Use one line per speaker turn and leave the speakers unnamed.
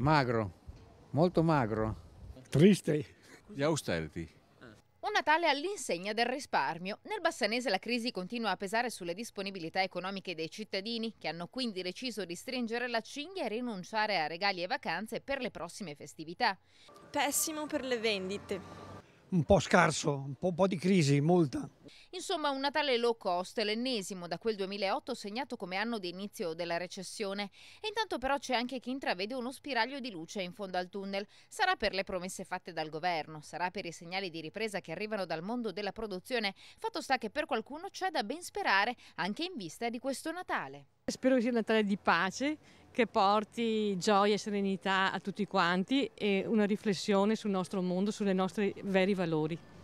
Magro, molto magro. Triste. Gli austerity.
Un Natale all'insegna del risparmio. Nel Bassanese la crisi continua a pesare sulle disponibilità economiche dei cittadini, che hanno quindi deciso di stringere la cinghia e rinunciare a regali e vacanze per le prossime festività. Pessimo per le vendite.
Un po' scarso, un po', un po di crisi, molta.
Insomma, un Natale low cost, l'ennesimo da quel 2008 segnato come anno di inizio della recessione. E intanto però c'è anche chi intravede uno spiraglio di luce in fondo al tunnel. Sarà per le promesse fatte dal governo, sarà per i segnali di ripresa che arrivano dal mondo della produzione. Fatto sta che per qualcuno c'è da ben sperare, anche in vista di questo Natale.
Spero che sia un Natale di pace, che porti gioia e serenità a tutti quanti e una riflessione sul nostro mondo, sui nostri veri valori.